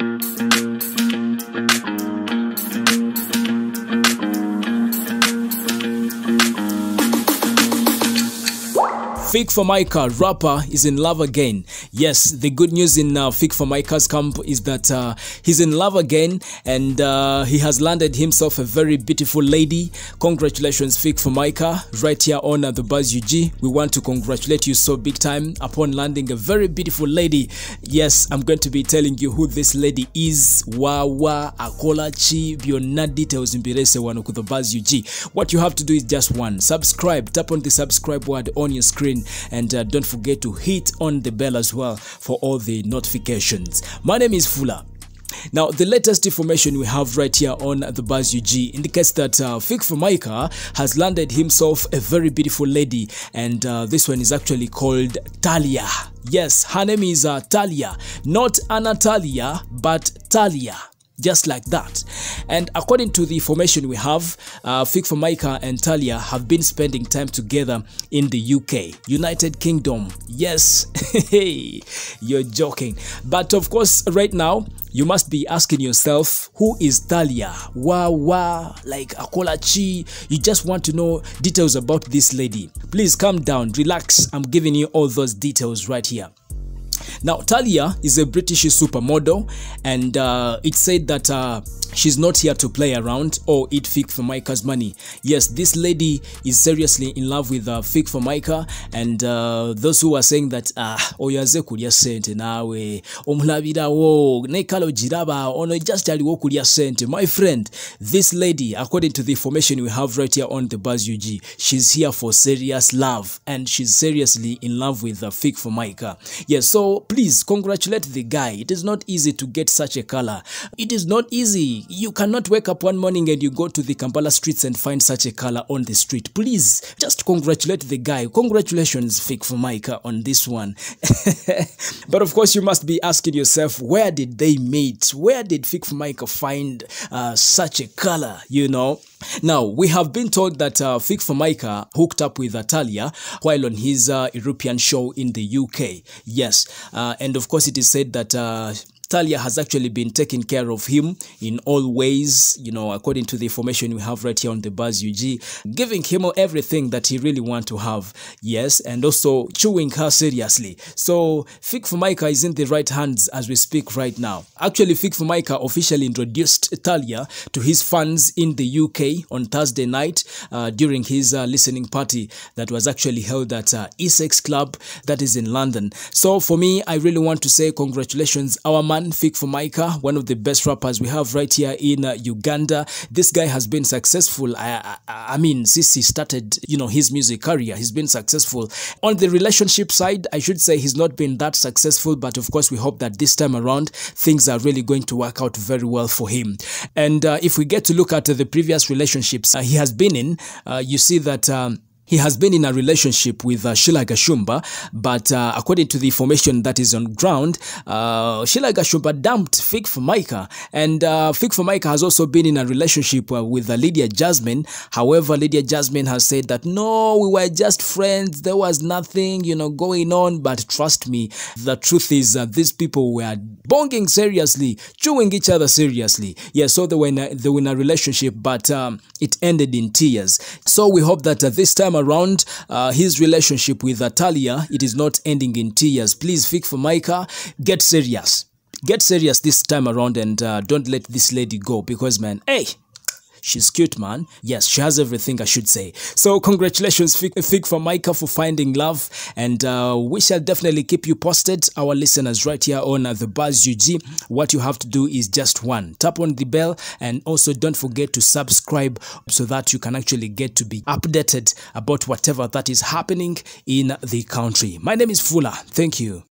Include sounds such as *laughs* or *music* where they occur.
Thank you. Fake for Micah, rapper, is in love again. Yes, the good news in uh, Fake for Micah's camp is that uh, he's in love again and uh, he has landed himself a very beautiful lady. Congratulations, Fake for Micah, right here on uh, the Buzz UG. We want to congratulate you so big time upon landing a very beautiful lady. Yes, I'm going to be telling you who this lady is. Wawa Akolachi Bionadi Teuzimbirese Wano the Buzz UG. What you have to do is just one subscribe, tap on the subscribe word on your screen and uh, don't forget to hit on the bell as well for all the notifications. My name is Fula. Now, the latest information we have right here on the Buzz UG indicates that uh, Fik Fumaika has landed himself a very beautiful lady, and uh, this one is actually called Talia. Yes, her name is uh, Talia, not Anatalia, but Talia just like that. And according to the information we have, uh, Micah and Talia have been spending time together in the UK, United Kingdom. Yes, *laughs* you're joking. But of course, right now, you must be asking yourself, who is Talia? Wah wah, like Akolachi. You just want to know details about this lady. Please calm down, relax. I'm giving you all those details right here. Now, Talia is a British supermodel, and uh, it said that uh, she's not here to play around or eat fig for Micah's money. Yes, this lady is seriously in love with uh, fig for Micah, and uh, those who are saying that ah, oyaze kulya sente nawe omulabirawo nekala ogiraba ono just aliwo kulya sente. My friend, this lady, according to the information we have right here on the Buzz UG, she's here for serious love, and she's seriously in love with uh, fig for Micah. Yes, so please congratulate the guy. It is not easy to get such a color. It is not easy. You cannot wake up one morning and you go to the Kampala streets and find such a color on the street. Please just congratulate the guy. Congratulations, Fake Micah, on this one. *laughs* but of course, you must be asking yourself, where did they meet? Where did Fake Micah find uh, such a color? You know, now, we have been told that uh, Vic Formica hooked up with Atalia while on his uh, European show in the UK. Yes. Uh, and of course, it is said that. Uh, Talia has actually been taking care of him in all ways, you know, according to the information we have right here on the Buzz UG, giving him everything that he really want to have, yes, and also chewing her seriously. So Fik Fumaika is in the right hands as we speak right now. Actually, Fik Fumaika officially introduced Talia to his fans in the UK on Thursday night uh, during his uh, listening party that was actually held at uh, Essex Club that is in London. So for me, I really want to say congratulations, our man man, Fik Fumaika, one of the best rappers we have right here in uh, Uganda. This guy has been successful. I, I, I, mean, since he started, you know, his music career, he's been successful. On the relationship side, I should say he's not been that successful, but of course, we hope that this time around, things are really going to work out very well for him. And uh, if we get to look at uh, the previous relationships uh, he has been in, uh, you see that. Um, he has been in a relationship with uh, Sheila Gashumba, but uh, according to the information that is on ground, uh, Sheila Gashumba dumped Fig Formica, and uh, Fig Formica has also been in a relationship uh, with uh, Lydia Jasmine. However, Lydia Jasmine has said that no, we were just friends, there was nothing, you know, going on. But trust me, the truth is that these people were bonging seriously, chewing each other seriously. Yeah, so they were in a, they were in a relationship, but um, it ended in tears. So we hope that uh, this time around uh, his relationship with Atalia, it is not ending in tears. Please, Vic for Micah, get serious. Get serious this time around and uh, don't let this lady go because, man, hey, She's cute, man. Yes, she has everything, I should say. So, congratulations, Fig for Micah, for finding love. And uh, we shall definitely keep you posted, our listeners, right here on uh, The Buzz UG. What you have to do is just one tap on the bell, and also don't forget to subscribe so that you can actually get to be updated about whatever that is happening in the country. My name is Fuller. Thank you.